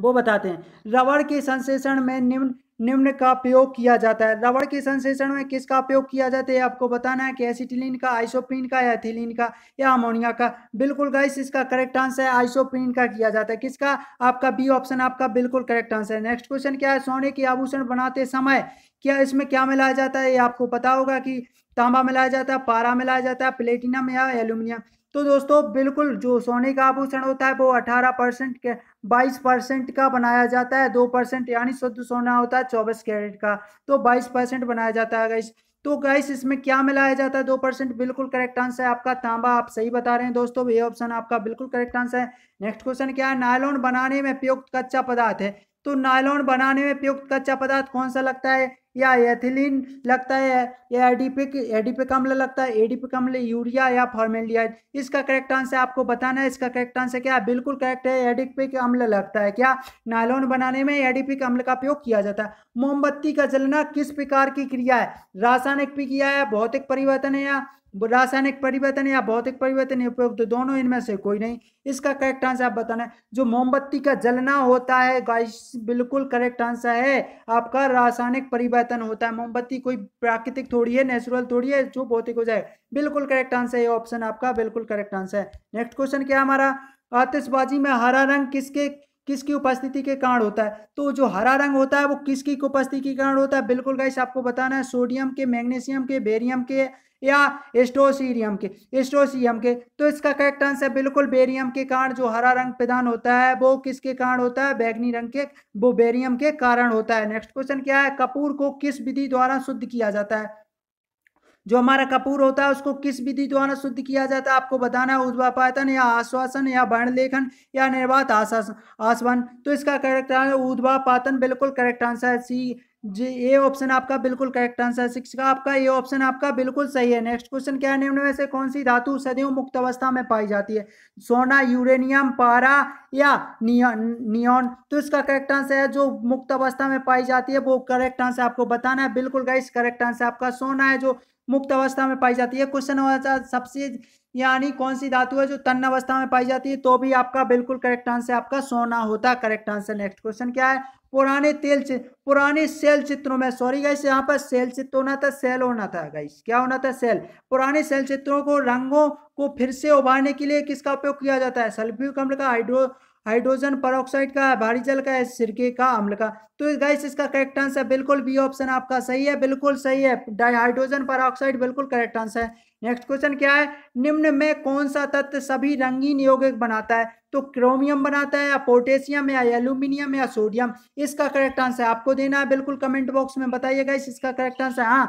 वो बताते हैं रबड़ के संश्लेषण में निम्न निम्न का प्रयोग किया जाता है रबड़ के संश्लेषण में किसका प्रयोग किया जाता है आपको बताना है कि एसिटिलीन का आइसोप्रीन का या एथिलीन का या अमोनिया का बिल्कुल गाइस इसका करेक्ट आंसर है आइसोप्रीन का किया जाता है किसका आपका बी ऑप्शन आपका बिल्कुल करेक्ट आंसर है नेक्स्ट क्वेश्चन क्या है सोने के आभूषण बनाते समय क्या इसमें क्या मिलाया जाता है ये आपको पता होगा कि तांबा मिलाया जाता है पारा मिलाया जाता है प्लेटिनम या एल्यूमिनियम तो दोस्तों बिल्कुल जो सोने का आभूषण होता है वो अठारह परसेंट के बाईस परसेंट का बनाया जाता है दो परसेंट यानी शुद्ध सोना होता है चौबीस कैरेट का तो बाईस परसेंट बनाया जाता है गैस तो गैस इसमें क्या मिलाया जाता है दो परसेंट बिल्कुल करेक्ट आंसर है आपका तांबा आप सही बता रहे हैं दोस्तों ये ऑप्शन आपका बिल्कुल करेक्ट आंसर है नेक्स्ट क्वेश्चन क्या है नायलॉन बनाने में प्रयुक्त कच्चा पदार्थ है तो नायलॉन बनाने में प्रयुक्त कच्चा पदार्थ कौन सा लगता है या एथिलीन लगता है या एडीपी एडीपिक अम्ल लगता है एडीपिक अम्ल यूरिया या फॉर्मेलियाइड इसका करेक्ट आंसर आपको बताना है इसका करेक्ट आंसर क्या बिल्कुल करेक्ट है एडीपिक अम्ल लगता है क्या नायलोन बनाने में एडीपिक अम्ल का उपयोग किया जाता है मोमबत्ती का जलना किस प्रकार की क्रिया है रासायनिक प्रक्रिया है भौतिक परिवर्तन है या रासायनिक परिवर्तन या भौतिक परिवर्तन उपयुक्त दोनों इनमें से कोई नहीं इसका करेक्ट आंसर आप बताना है जो मोमबत्ती का जलना होता है गाइस बिल्कुल करेक्ट आंसर है आपका रासायनिक परिवर्तन परिवर्तन होता है मोमबत्ती कोई प्राकृतिक थोड़ी है नेचुरल थोड़ी है जो भौतिक हो जाए बिल्कुल करेक्ट आंसर है ये ऑप्शन आपका बिल्कुल करेक्ट आंसर है नेक्स्ट क्वेश्चन क्या हमारा आतिशबाजी में हरा रंग किसके किसकी उपस्थिति के कारण होता है तो जो हरा रंग होता है वो किसकी उपस्थिति के कारण होता है बिल्कुल गाइस आपको बताना है सोडियम के मैग्नीशियम के बेरियम के या एस्टोसीरियम के एस्टोसीयम के तो इसका करेक्ट आंसर बिल्कुल बेरियम के कारण जो हरा रंग प्रदान होता है वो किसके कारण होता है बैगनी रंग के वो बेरियम के कारण होता है नेक्स्ट क्वेश्चन क्या है कपूर को किस विधि द्वारा शुद्ध किया जाता है जो हमारा कपूर होता है उसको किस विधि द्वारा शुद्ध किया जाता है आपको बताना है उद्वापायतन या आश्वासन या वर्ण लेखन या निर्वात आश्वासन तो इसका करेक्ट आंसर उद्वापातन बिल्कुल करेक्ट आंसर है सी जी ए ऑप्शन आपका बिल्कुल करेक्ट आंसर सिक्स का आपका ए ऑप्शन आपका बिल्कुल सही है नेक्स्ट क्वेश्चन क्या है निम्न में से कौन सी धातु सदैव मुक्त अवस्था में पाई जाती है सोना यूरेनियम पारा या नियॉन तो इसका करेक्ट आंसर है जो मुक्त अवस्था में पाई जाती है वो करेक्ट आंसर आपको बताना है बिल्कुल गाइस करेक्ट आंसर आपका सोना है जो मुक्त अवस्था में पाई जाती है क्वेश्चन सबसे यानी कौन सी धातु है जो तन्न अवस्था में पाई जाती है तो भी आपका बिल्कुल करेक्ट आंसर आपका सोना होता है करेक्ट आंसर नेक्स्ट क्वेश्चन क्या है पुराने तेल पुराने सेल चित्रों में सॉरी गाइस यहाँ पर सेल चित्र होना था सेल होना था गाइस क्या होना था सेल पुराने सेल चित्रों को रंगों को फिर से उभारने के लिए किसका उपयोग किया जाता है सल्फ्यूरिक अम्ल का हाइड्रो हाइड्रोजन परऑक्साइड का भारी जल का सिरके का अम्ल का तो गाइस इसका करेक्ट आंसर बिल्कुल बी ऑप्शन आपका सही है बिल्कुल सही है हाइड्रोजन परऑक्साइड बिल्कुल करेक्ट आंसर है नेक्स्ट क्वेश्चन क्या है निम्न में कौन सा तत्व सभी रंगीन यौगिक बनाता है तो क्रोमियम बनाता है या पोटेशियम या एल्यूमिनियम या सोडियम इसका करेक्ट आंसर आपको देना है बिल्कुल कमेंट बॉक्स में बताइए गैस इसका करेक्ट आंसर हाँ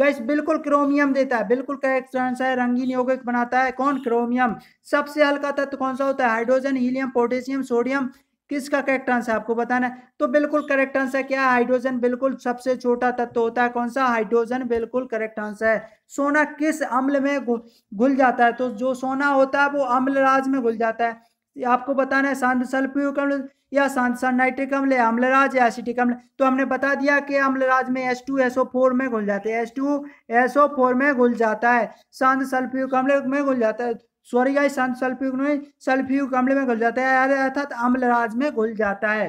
गैस बिल्कुल क्रोमियम देता है बिल्कुल करेक्ट आंसर है रंगीन यौगिक बनाता है कौन क्रोमियम सबसे हल्का तत्व कौन सा होता है हाइड्रोजन हीलियम पोटेशियम सोडियम किसका करेक्ट आंसर आपको बताना है तो बिल्कुल करेक्ट आंसर क्या है हाइड्रोजन बिल्कुल सबसे छोटा तत्व होता है कौन सा हाइड्रोजन बिल्कुल करेक्ट आंसर है सोना किस अम्ल में घुल जाता है तो जो सोना होता है वो अम्ल राज में घुल जाता है आपको बताना है सांद सल्फ्यूरिक अम्ल या सांद नाइट्रिक अम्ल अम्लराज या एसिटिक अम्ल तो हमने बता दिया कि अम्लराज में एस टू एसओ फोर में घुल जाते हैं एस टू एसओ फोर में घुल जाता है सांद सल्फ्यूरिक अम्ल में घुल जाता है सॉरी गाइस सल्फ्यूरिक में सल्फ्यूरिक अम्ल में घुल जाता है अर्थात अम्लराज में घुल जाता है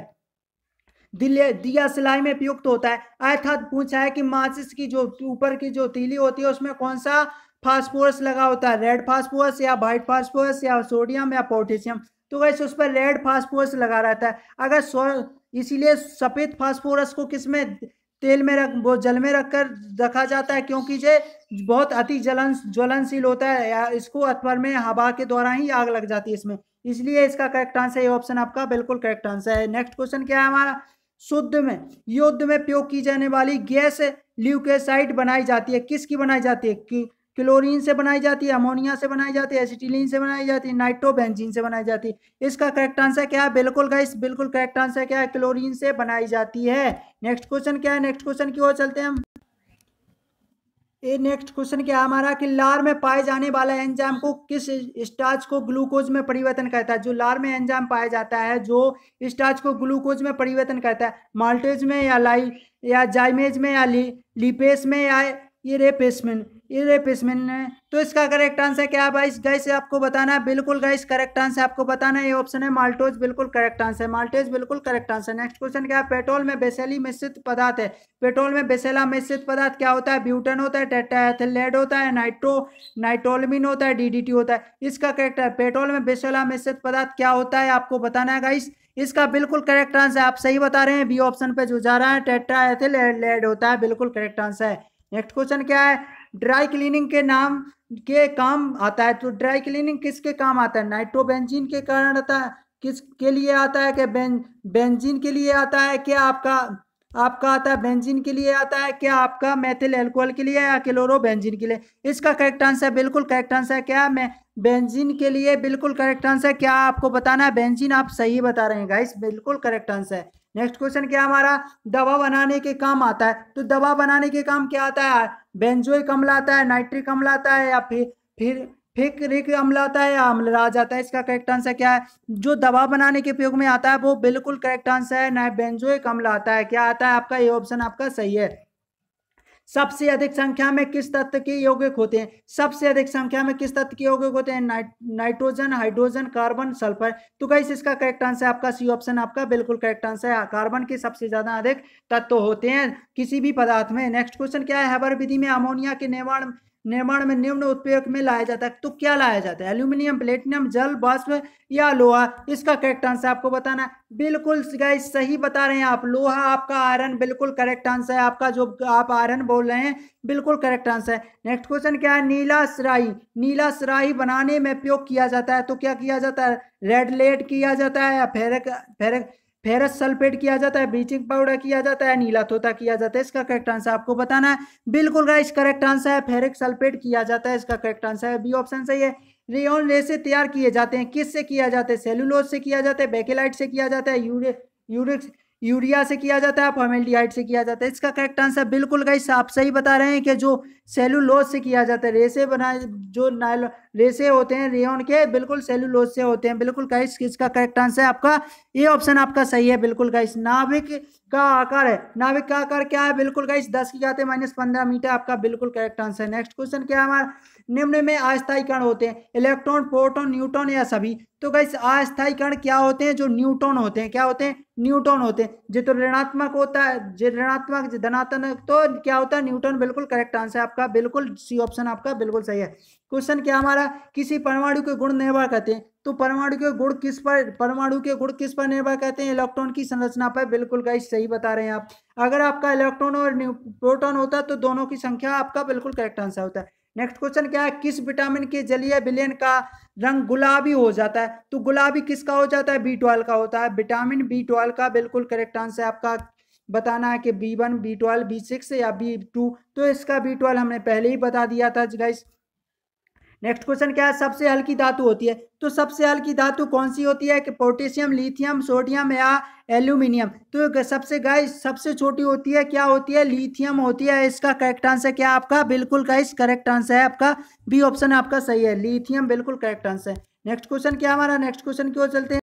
दिले दिया सिलाई में प्रयुक्त होता है अर्थात पूछा है कि माचिस की जो ऊपर की जो तीली होती है उसमें कौन सा फास्फोरस लगा होता है रेड फास्फोरस या व्हाइट फास्फोरस या सोडियम या पोटेशियम तो वैसे उस पर रेड फास्फोरस लगा रहता है अगर सो इसीलिए सफ़ेद फास्फोरस को किसमें तेल में रख वो जल में रखकर रखा जाता है क्योंकि ये बहुत अति जलन ज्वलनशील होता है या इसको अथवर में हवा के द्वारा ही आग लग जाती है इसमें इसलिए इसका करेक्ट आंसर ये ऑप्शन आपका बिल्कुल करेक्ट आंसर है नेक्स्ट क्वेश्चन क्या है हमारा शुद्ध में युद्ध में प्रयोग की जाने वाली गैस ल्यूकेसाइड बनाई जाती है किसकी बनाई जाती है क्लोरीन से बनाई जाती है अमोनिया से बनाई जाती है एसिटिलीन से बनाई जाती है नाइट्रोबेंजीन से बनाई जाती है इसका करेक्ट आंसर क्या है बिल्कुल गाइस बिल्कुल करेक्ट आंसर क्या है क्लोरीन से बनाई जाती है नेक्स्ट क्वेश्चन क्या है नेक्स्ट क्वेश्चन की ओर चलते हैं हम ये नेक्स्ट क्वेश्चन क्या हमारा कि लार में पाए जाने वाला एंजाम को किस स्टार्च को ग्लूकोज में परिवर्तन करता है जो लार में एंजाम पाया जाता है जो स्टार्च को ग्लूकोज में परिवर्तन करता है माल्टेज में या लाई या जाइमेज में या लिपेस में या ये रेपेसमेंट ये है तो इसका करेक्ट आंसर क्या है भाई गैस आपको बताना है बिल्कुल गैस करेक्ट आंसर आपको बताना है ये ऑप्शन है माल्टोज बिल्कुल करेक्ट आंसर माल्टोज बिल्कुल करेक्ट आंसर नेक्स्ट क्वेश्चन क्या है पेट्रोल में बेसैली मिश्रित पदार्थ है पेट्रोल में बेसेला मिश्रित पदार्थ क्या होता है ब्यूटन होता है टेट्राएथिलेट होता है नाइट्रो नाइट्रोलमिन होता है डी होता है इसका करेक्ट है पेट्रोल में बेसेला मिश्रित पदार्थ क्या होता है आपको बताना है गाइस इसका बिल्कुल करेक्ट आंसर आप सही बता रहे हैं बी ऑप्शन पे जो जा रहा है टेट्राएथिल होता है बिल्कुल करेक्ट आंसर है नेक्स्ट क्वेश्चन क्या है ड्राई क्लीनिंग के नाम के काम आता है तो ड्राई क्लीनिंग किसके काम आता है नाइट्रोबेंजीन के कारण आता है किस के लिए आता है कि बेंजिन बेंजीन के लिए आता है क्या आपका आपका आता है बेंजीन के लिए आता है क्या आपका मैथिल एल्कोहल के लिए या क्लोरो बेंजीन के लिए इसका करेक्ट आंसर बिल्कुल करेक्ट आंसर है क्या मैं बेंजीन के लिए बिल्कुल करेक्ट आंसर है क्या आपको बताना है बेंजीन आप सही बता रहे हैं गाइस बिल्कुल करेक्ट आंसर है नेक्स्ट क्वेश्चन क्या हमारा दवा बनाने के काम आता है तो दवा बनाने के काम क्या आता है बेंजोइक अम्ल आता है नाइट्रिक अम्ल आता है या फिर फिर फेक रिक अम्ल आता है या अम्ल राज आता है इसका करेक्ट आंसर क्या है जो दवा बनाने के उपयोग में आता है वो बिल्कुल करेक्ट आंसर है ना बेंजो एक अम्ल आता है क्या आता है आपका ये ऑप्शन आपका सही है सबसे अधिक संख्या में किस तत्व के यौगिक होते हैं सबसे अधिक संख्या में किस तत्व के यौगिक होते हैं nit nitrogen hydrogen carbon sulphur तो गाइस इसका करेक्ट आंसर आपका सी ऑप्शन आपका बिल्कुल करेक्ट आंसर है कार्बन के सबसे ज्यादा अधिक तत्व होते हैं किसी भी पदार्थ में नेक्स्ट क्वेश्चन क्या है हबर विधि में अमोनिया के निर्माण निर्माण में निम्न उपयोग में लाया जाता है तो क्या लाया जाता है एल्यूमिनियम प्लेटिनियम जल बाष्प या लोहा इसका करेक्ट आंसर आपको बताना है बिल्कुल गाइस सही बता रहे हैं आप लोहा आपका आयरन बिल्कुल करेक्ट आंसर है आपका जो आप आयरन बोल रहे हैं बिल्कुल करेक्ट आंसर है नेक्स्ट क्वेश्चन क्या है नीला सराही नीला सराही बनाने में उपयोग किया जाता है तो क्या किया जाता है रेड लेट किया जाता है या फेरक फेरक फेरस सल्फेट किया जाता है ब्लीचिंग पाउडर किया जाता है नीला तोता किया जाता है इसका करेक्ट आंसर आपको बताना है बिल्कुल गाइस करेक्ट आंसर है फेरिक सल्फेट किया जाता है इसका करेक्ट आंसर है बी ऑप्शन सही है रेन रेसे तैयार किए जाते हैं किस से किया जाता है सेलुलोज से किया जाता है बेकेलाइट से किया जाता है यूरिक यूरिक यूरिया से किया जाता है फॉर्मेल्डिहाइड से किया जाता है इसका करेक्ट आंसर बिल्कुल गई आप सही बता रहे हैं कि जो सेलुलोज से किया जाता है रेसे बना जो नाइल रेसे होते हैं रेन के बिल्कुल सेलुलोज से होते हैं बिल्कुल गाइस इसका करेक्ट आंसर आपका ये ऑप्शन आपका सही है बिल्कुल गाइस नाभिक का आकार है नाभिक का आकार क्या है बिल्कुल गाइस दस की जाते हैं माइनस पंद्रह मीटर आपका बिल्कुल करेक्ट आंसर है नेक्स्ट क्वेश्चन क्या है हमारा निम्न में अस्थायी कण होते हैं इलेक्ट्रॉन प्रोटोन न्यूट्रॉन या सभी तो गैस अस्थायी कण क्या होते हैं जो न्यूट्रॉन होते हैं क्या होते हैं न्यूट्रॉन होते हैं जो तो ऋणात्मक होता है जो ऋणात्मक धनात्मक तो क्या होता है न्यूट्रॉन बिल्कुल करेक्ट आंसर आपका बिल्कुल सी ऑप्शन आपका बिल्कुल सही है क्वेश्चन क्या हमारा किसी परमाणु के गुण निर्भर करते हैं तो परमाणु के गुण किस पर परमाणु के गुण किस पर निर्भर करते हैं इलेक्ट्रॉन की संरचना पर बिल्कुल गाइस सही बता रहे हैं आप अगर आपका इलेक्ट्रॉन और प्रोटॉन होता है तो दोनों की संख्या आपका बिल्कुल करेक्ट आंसर होता है नेक्स्ट क्वेश्चन क्या है किस विटामिन के जलीय विलयन का रंग गुलाबी हो जाता है तो गुलाबी किसका हो जाता है बी ट्वेल्व का होता है विटामिन बी ट्वेल्व का बिल्कुल करेक्ट आंसर है आपका बताना है कि B one B twelve B six या बी टू तो इसका बी ट्वेल्व हमने पहले ही बता दिया था गाइस नेक्स्ट क्वेश्चन क्या है सबसे हल्की धातु होती है तो सबसे हल्की धातु कौन सी होती है कि पोटेशियम लिथियम सोडियम या एल्यूमिनियम तो सबसे गाइस सबसे छोटी होती है क्या होती है लिथियम होती है इसका करेक्ट आंसर क्या आपका बिल्कुल गाइस करेक्ट आंसर है आपका बी ऑप्शन आपका सही है लिथियम बिल्कुल करेक्ट आंसर है नेक्स्ट क्वेश्चन क्या हमारा नेक्स्ट क्वेश्चन क्यों चलते हैं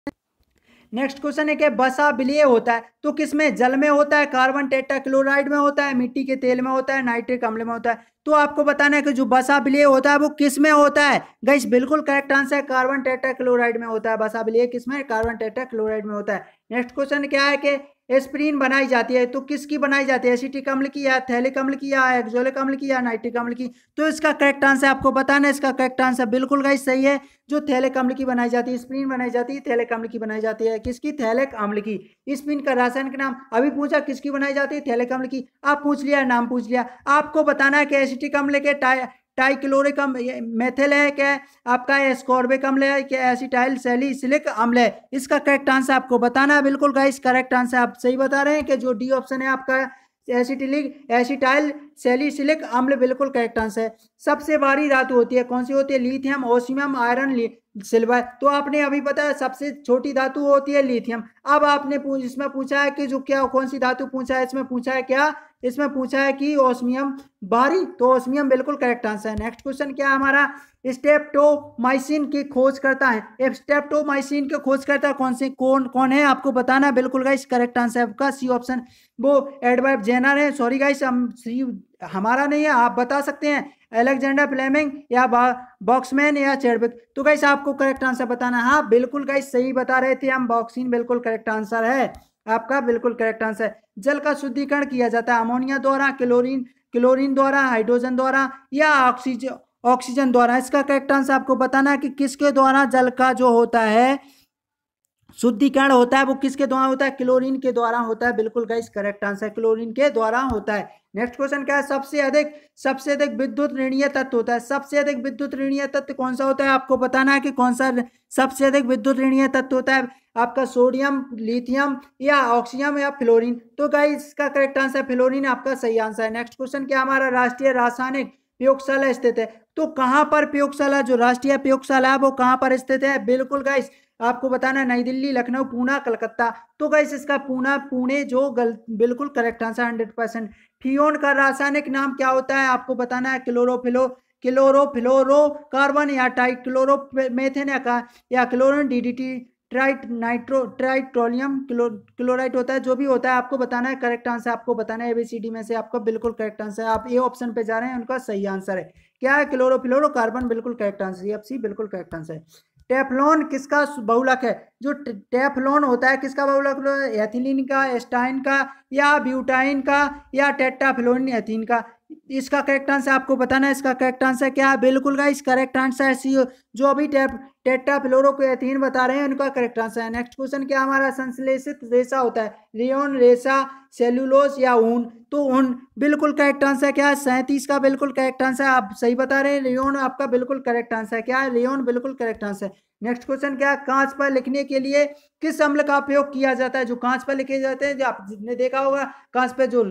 नेक्स्ट क्वेश्चन है कि बसा बिलिय होता है तो किसमें जल में होता है कार्बन टेटा क्लोराइड में होता है मिट्टी के तेल में होता है नाइट्रिक अम्ल में होता है तो आपको बताना है कि जो बसा बिलिय होता है वो किस में होता है गई बिल्कुल करेक्ट आंसर है कार्बन टेटा क्लोराइड में होता है बसा बिलिय किस में कार्बन टेटा क्लोराइड में होता है नेक्स्ट क्वेश्चन क्या है कि एस्प्रीन बनाई जाती है तो किसकी बनाई जाती है एसिटिक अम्ल की या थैलिक अम्ल की या एक्जोलिक अम्ल की या नाइट्रिक अम्ल की तो इसका करेक्ट आंसर आपको बताना है इसका करेक्ट आंसर बिल्कुल गाइस सही है जो थैलिक अम्ल की बनाई जाती है स्प्रीन बनाई जाती है थैलिक अम्ल की बनाई जाती है किसकी थैलिक अम्ल की स्प्रीन का रासायनिक नाम अभी पूछा किसकी बनाई जाती है थैलिक अम्ल की आप पूछ लिया नाम पूछ लिया आपको बताना है कि एसिटिक अम्ल के टाइक्लोरिक अम्ल मेथिल है क्या आपका एस्कॉर्बिक अम्ल है क्या एसिटाइल सेलिसिलिक अम्ल है इसका करेक्ट आंसर आपको बताना है बिल्कुल गाइस करेक्ट आंसर आप सही बता रहे हैं कि जो डी ऑप्शन है आपका एसिटिलिक एसिटाइल सेलिसिलिक अम्ल बिल्कुल करेक्ट आंसर है सबसे भारी धातु होती है कौन सी होती है लिथियम ओसियम आयरन सिल्वर तो आपने अभी बताया सबसे छोटी धातु होती है लिथियम अब आपने पूछ, इसमें पूछा है कि जो क्या कौन सी धातु पूछा है इसमें पूछा है क्या इसमें पूछा है कि ओस्मियम बारी तो ओस्मियम बिल्कुल करेक्ट आंसर है नेक्स्ट क्वेश्चन क्या है हमारा स्टेप्टोमाइसिन की खोज करता है स्टेप्टोमाइसिन की खोज करता है कौन से कौन कौन है आपको बताना है बिल्कुल गाइस करेक्ट आंसर है आपका सी ऑप्शन वो एडवाइब जेनर है सॉरी गाइस हम सी हमारा नहीं है आप बता सकते हैं एलेक्जेंडर फ्लेमिंग या बॉक्समैन या चेरबिक तो गाइस आपको करेक्ट आंसर बताना है हाँ बिल्कुल गाइस सही बता रहे थे हम बॉक्सिन बिल्कुल करेक्ट आंसर है आपका बिल्कुल करेक्ट आंसर है जल का शुद्धिकरण किया जाता है अमोनिया द्वारा क्लोरीन क्लोरीन द्वारा हाइड्रोजन द्वारा या ऑक्सीजन ऑक्सीजन द्वारा इसका करेक्ट आंसर आपको बताना है कि किसके द्वारा जल का जो होता है शुद्धिकरण होता है वो किसके द्वारा होता है क्लोरीन के द्वारा होता है बिल्कुल गाइस करेक्ट आंसर क्लोरीन के द्वारा होता है नेक्स्ट क्वेश्चन क्या है सबसे अधिक सबसे अधिक विद्युत ऋणीय तत्व होता है सबसे अधिक विद्युत ऋणीय तत्व कौन सा होता है आपको बताना है कि कौन सा सबसे अधिक विद्युत ऋणीय तत्व होता है आपका सोडियम लिथियम या ऑक्सीजम या फ्लोरिन तो गाइस इसका करेक्ट आंसर फ्लोरिन आपका सही आंसर है नेक्स्ट क्वेश्चन क्या हमारा राष्ट्रीय रासायनिक प्रयोगशाला स्थित है तो कहाँ पर प्रयोगशाला जो राष्ट्रीय प्रयोगशाला है वो कहाँ पर स्थित है बिल्कुल गाइस आपको बताना नई दिल्ली लखनऊ पूना कलकत्ता तो गैस इसका पूना पुणे जो गल बिल्कुल correct answer hundred percent freon का रासायनिक नाम क्या होता है आपको बताना है क्लोरोफिलो क्लोरो फ्लोरो कार्बन या टाइ क्लोरो मेथेन या, या क्लोरिन डीडीटी ट्राइट नाइट्रो ट्राइट्रोलियम क्लो क्लोराइट होता है जो भी होता है आपको बताना है करेक्ट आंसर आपको बताना है एबीसीडी में से आपका बिल्कुल करेक्ट आंसर है आप ए ऑप्शन पे जा रहे हैं उनका सही आंसर है क्या है कार्बन बिल्कुल करेक्ट आंसर है एफ बिल्कुल करेक्ट आंसर है टेफलॉन किसका बहुलक है जो टेफलॉन होता है किसका बहुलक एथिलीन का एस्टाइन का या ब्यूटाइन का या टेटाफिलोन एथिन का इसका करेक्ट आंसर आपको बताना है इसका करेक्ट आंसर क्या है बिल्कुल गाइस करेक्ट आंसर है सी जो अभी टेप को एथीन बता रहे हैं उनका करेक्ट आंसर है नेक्स्ट क्वेश्चन क्या हमारा संश्लेषित रेशा होता है रियोन रेशा सेल्यूलोस या ऊन तो ऊन बिल्कुल करेक्ट आंसर क्या है सैंतीस का बिल्कुल करेक्ट आंसर आप सही बता रहे हैं रियोन आपका बिल्कुल करेक्ट आंसर क्या है रियोन बिल्कुल करेक्ट आंसर नेक्स्ट क्वेश्चन क्या है कांच पर लिखने के लिए किस अम्ल का उपयोग किया जाता है जो कांच पर लिखे जाते हैं जो आपने देखा होगा कांच पर जो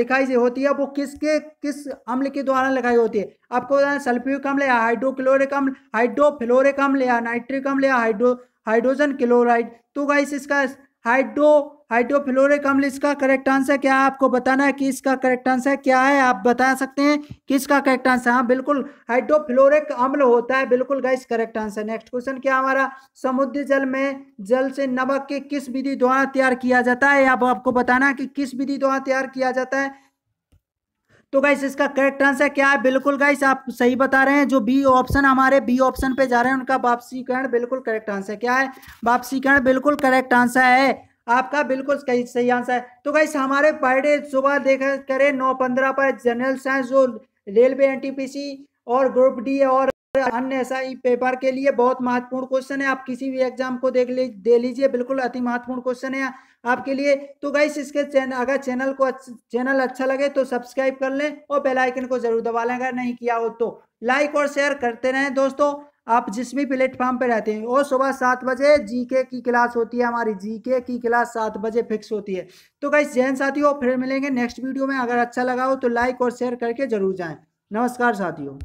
लिखाई होती है वो किसके किस अम्ल के द्वारा लिखाई होती है आपको बताया सल्फ्यूरिक अम्ल या हाइड्रोक्लोरिक अम्ल हाइड्रोफ्लोरिक अम्ल या नाइट्रिक अम्ल या हाइड्रो हाइड्रोजन क्लोराइड तो गाइस इसका हाइड्रो हाइड्रोफ्लोरिक अम्ल इसका करेक्ट आंसर क्या है आपको बताना है कि इसका करेक्ट आंसर क्या है आप बता सकते हैं कि इसका करेक्ट आंसर हाँ बिल्कुल हाइड्रोफ्लोरिक अम्ल होता है बिल्कुल guys correct answer next question क्या हमारा समुद्री जल में जल से नमक के किस विधि द्वारा तैयार किया जाता है आप आपको बताना है कि किस विधि द्वारा तैयार किया जाता है तो गाइस इसका करेक्ट आंसर क्या है बिल्कुल गाइस आप सही बता रहे हैं जो बी ऑप्शन हमारे बी ऑप्शन पे जा रहे हैं उनका वापसीकरण बिल्कुल करेक्ट आंसर क्या है वापसीकरण बिल्कुल करेक्ट आंसर है आपका बिल्कुल सही सही आंसर है तो गाइस हमारे पर डे सुबह देख करें नौ पंद्रह पर जनरल साइंस जो रेलवे एनटीपीसी और ग्रुप डी और अन्य ऐसा ही पेपर के लिए बहुत महत्वपूर्ण क्वेश्चन है आप किसी भी एग्जाम को देख ले दे लीजिए बिल्कुल अति महत्वपूर्ण क्वेश्चन है आपके लिए तो गाइस इसके चैनल अगर चैनल को चैनल अच्छा लगे तो सब्सक्राइब कर लें और बेल आइकन को जरूर दबा लें अगर नहीं किया हो तो लाइक और शेयर करते रहें दोस्तों आप जिस भी प्लेटफॉर्म पर रहते हैं वो सुबह सात बजे जीके की क्लास होती है हमारी जीके की क्लास सात बजे फिक्स होती है तो कई जैन साथियों फिर मिलेंगे नेक्स्ट वीडियो में अगर अच्छा लगा हो तो लाइक और शेयर करके जरूर जाएँ नमस्कार साथियों